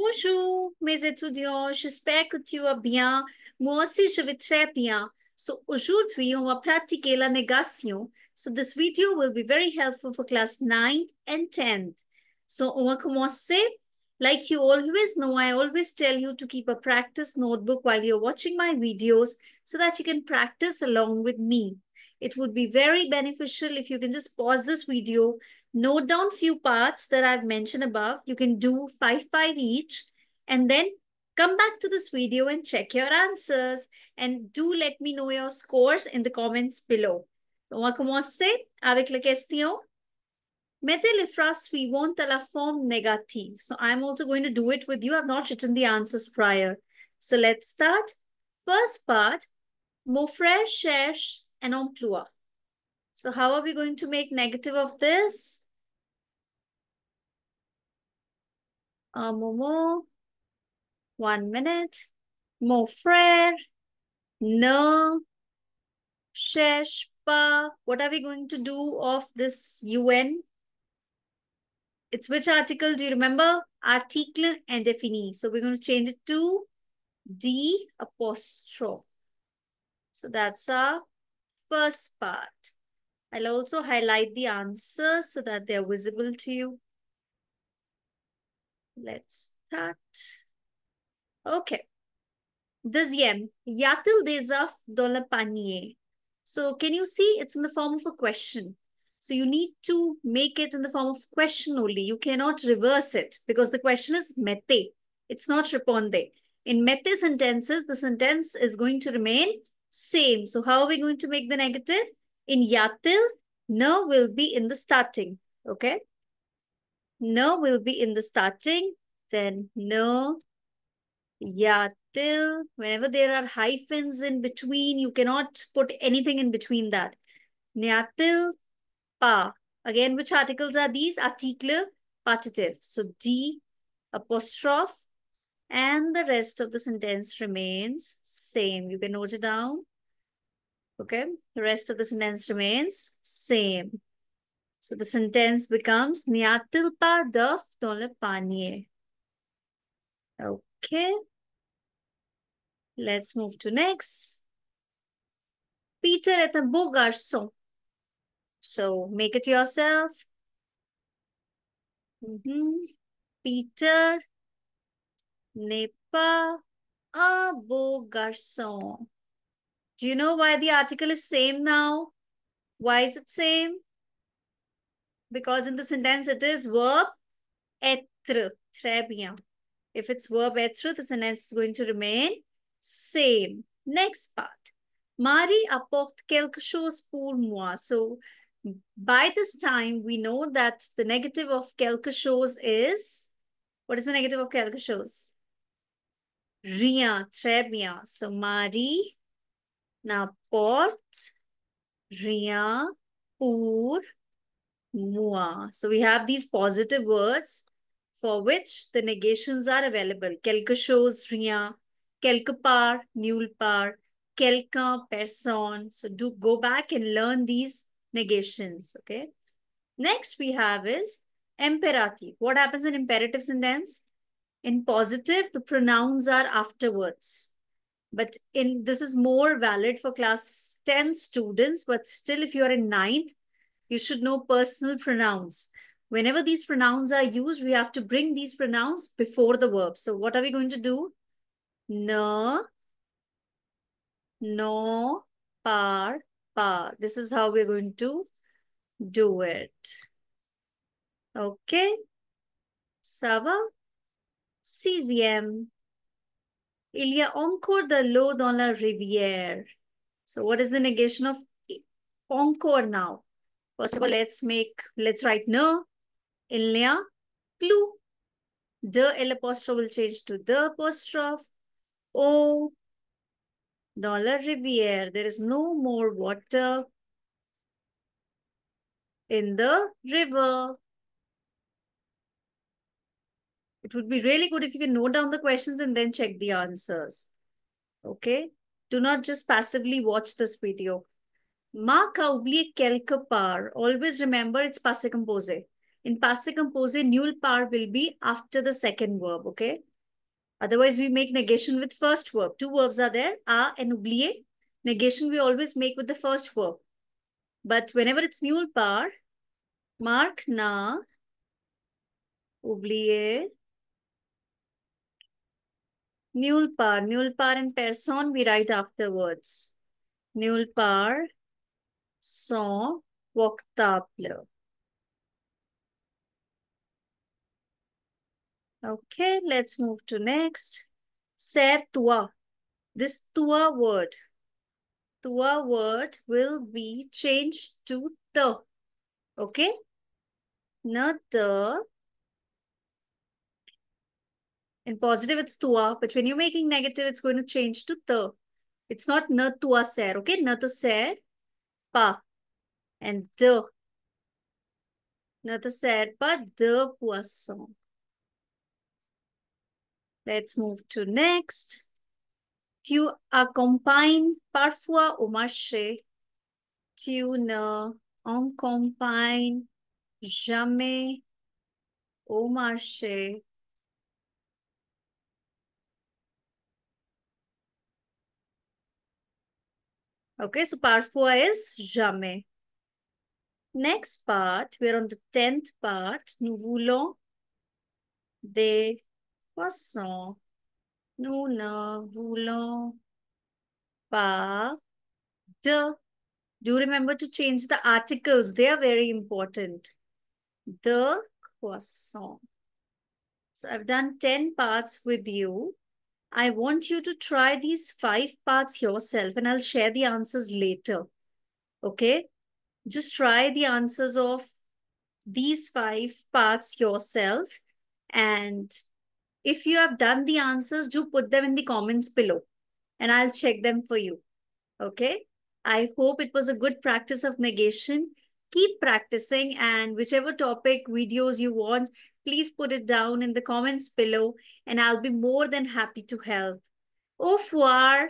Bonjour, mes étudiants, j'espère que tu vas bien. Moi aussi, je vais très bien. So aujourd'hui, on va pratiquer la négation. So this video will be very helpful for class 9 and 10. So on va commencer. Like you always know, I always tell you to keep a practice notebook while you're watching my videos so that you can practice along with me. It would be very beneficial if you can just pause this video Note down few parts that I've mentioned above. You can do five, five each and then come back to this video and check your answers. And do let me know your scores in the comments below. Vamos a comenzar avec la cuestión. Mettez les phrases suivantes à la forme négative. So I'm also going to do it with you. I've not written the answers prior. So let's start. First part, mon frère cherche un emploi. So how are we going to make negative of this? un uh, moment, one minute, more frère no. cherche pas. What are we going to do of this UN? It's which article, do you remember? Article and indéfini. So we're going to change it to D apostrophe. So that's our first part. I'll also highlight the answers so that they're visible to you. Let's start. Okay. Deuxième, y a-t-il des œufs dans le panier? So can you see it's in the form of a question. So you need to make it in the form of question only. You cannot reverse it because the question is mette. It's not reponde. In mette sentences, the sentence is going to remain same. So how are we going to make the negative? In yatil, no will be in the starting. Okay. No will be in the starting. Then no, ya, till. Whenever there are hyphens in between, you cannot put anything in between that. Nya pa. Again, which articles are these? Article, partitive. So D, apostrophe, and the rest of the sentence remains same. You can note it down. Okay, the rest of the sentence remains same. So the sentence becomes Niatilpa daf tolepanye. Okay. Let's move to next. Peter at a beau garçon. So make it yourself. Mm -hmm. Peter nepa pas un beau garçon. Do you know why the article is same now? Why is it same? because in the sentence it is verb etre, trebia. If it's verb etre, the sentence is going to remain same. Next part. Marie apporte quelque chose pour moi. So by this time, we know that the negative of quelque chose is, what is the negative of quelque chose? Rien, très bien. So Marie n'apporte rien pour Mua. So we have these positive words for which the negations are available. Quelque chose, rien. Quelque part, nulle part. Quelqu'un, personne. So do go back and learn these negations, okay? Next we have is imperative. What happens in imperative sentence? In positive, the pronouns are afterwards. But in this is more valid for class 10 students, but still if you are in ninth, you should know personal pronouns. Whenever these pronouns are used, we have to bring these pronouns before the verb. So what are we going to do? No, no, par, par. This is how we're going to do it. Okay. Sava, sixième. Il y a encore de l'eau dans la rivière. So what is the negation of encore now? First of all, let's make, let's write na, ilnya, clue. The L apostrophe will change to the apostrophe. O, dollar riviere. There is no more water in the river. It would be really good if you can note down the questions and then check the answers. Okay. Do not just passively watch this video. Mark oblique quelque part. Always remember it's passé composé. In passé composé, nul par will be after the second verb, okay? Otherwise, we make negation with first verb. Two verbs are there, a and oublier. Negation we always make with the first verb. But whenever it's nul par, mark na, oublier, nul par. Nul par and person we write afterwards. Nul par, so, portable. Okay, let's move to next. Ser tua. This tua word. Tua word will be changed to the. Okay? Not the. In positive, it's tua. But when you're making negative, it's going to change to the. It's not na tua ser. Okay? Na the ser pa and de. Not the set, but de poisson. Let's move to next. Tu accompagnes parfois au marché. Tu ne accompagnes jamais au marché. Okay, so part 4 is jamais. Next part, we're on the 10th part. Nous voulons des poissons. Nous ne voulons pas de. Do remember to change the articles. They are very important. The croissant. So I've done 10 parts with you. I want you to try these five parts yourself and I'll share the answers later. Okay? Just try the answers of these five parts yourself. And if you have done the answers, do put them in the comments below and I'll check them for you. Okay? I hope it was a good practice of negation. Keep practicing and whichever topic videos you want, please put it down in the comments below and I'll be more than happy to help. Au revoir.